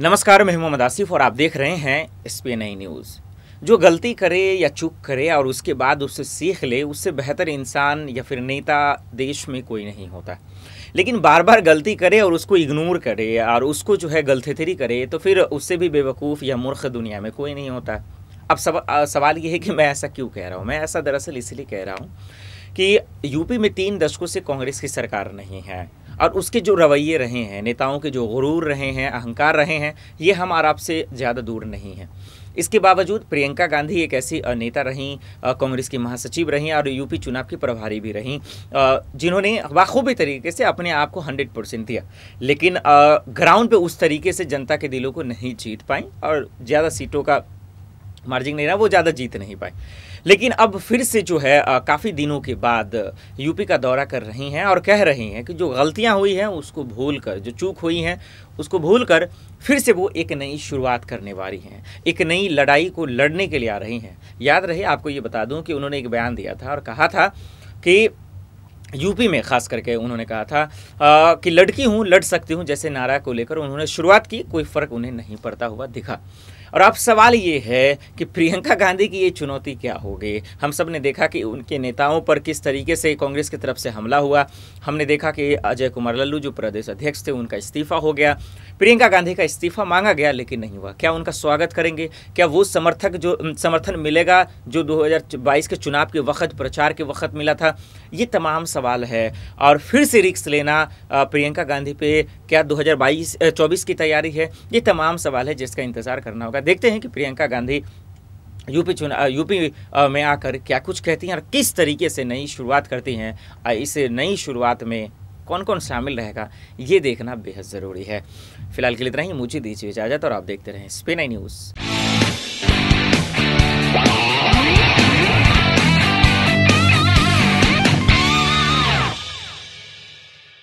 नमस्कार मैं मोहम्मद आसिफ और आप देख रहे हैं स्पेन नई न्यूज़ जो गलती करे या चूक करे और उसके बाद उससे सीख ले उससे बेहतर इंसान या फिर नेता देश में कोई नहीं होता लेकिन बार बार गलती करे और उसको इग्नोर करे और उसको जो है गलतेतरी करे तो फिर उससे भी बेवकूफ़ या मूर्ख दुनिया में कोई नहीं होता अब सव, सवाल ये है कि मैं ऐसा क्यों कह रहा हूँ मैं ऐसा दरअसल इसलिए कह रहा हूँ कि यूपी में तीन दशकों से कांग्रेस की सरकार नहीं है और उसके जो रवैये रहे हैं नेताओं के जो गुरूर रहे हैं अहंकार रहे हैं ये हम आपसे ज़्यादा दूर नहीं हैं इसके बावजूद प्रियंका गांधी एक ऐसी नेता रहीं कांग्रेस की महासचिव रहीं और यूपी चुनाव की प्रभारी भी रहीं जिन्होंने बाखूबी तरीके से अपने आप को हंड्रेड परसेंट दिया लेकिन ग्राउंड पे उस तरीके से जनता के दिलों को नहीं जीत पाई और ज़्यादा सीटों का मार्जिन नहीं रहा वो ज़्यादा जीत नहीं पाए लेकिन अब फिर से जो है काफ़ी दिनों के बाद यूपी का दौरा कर रही हैं और कह रही हैं कि जो गलतियां हुई हैं उसको भूल कर जो चूक हुई हैं उसको भूल कर फिर से वो एक नई शुरुआत करने वाली हैं एक नई लड़ाई को लड़ने के लिए आ रही हैं याद रहे आपको ये बता दूँ कि उन्होंने एक बयान दिया था और कहा था कि यूपी में खास करके उन्होंने कहा था आ, कि लड़की हूँ लड़ सकती हूँ जैसे नारा को लेकर उन्होंने शुरुआत की कोई फ़र्क उन्हें नहीं पड़ता हुआ दिखा और अब सवाल ये है कि प्रियंका गांधी की ये चुनौती क्या होगी हम सब ने देखा कि उनके नेताओं पर किस तरीके से कांग्रेस की तरफ से हमला हुआ हमने देखा कि अजय कुमार लल्लू जो प्रदेश अध्यक्ष थे उनका इस्तीफा हो गया प्रियंका गांधी का इस्तीफा मांगा गया लेकिन नहीं हुआ क्या उनका स्वागत करेंगे क्या वो समर्थक जो समर्थन मिलेगा जो दो के चुनाव के वक्त प्रचार के वक्त मिला था ये तमाम सवाल है और फिर से रिक्स लेना प्रियंका गांधी पे क्या दो हज़ार की तैयारी है ये तमाम सवाल है जिसका इंतज़ार करना होगा होगा देखते हैं कि प्रियंका गांधी यूपी चुनाव यूपी में आकर क्या कुछ कहती हैं और किस तरीके से नई शुरुआत करती हैं इस नई शुरुआत में कौन कौन शामिल रहेगा ये देखना बेहद ज़रूरी है फिलहाल के लिए इतना ही मुझे दीजिए इजाज़त और आप देखते रहें स्पेन आई न्यूज़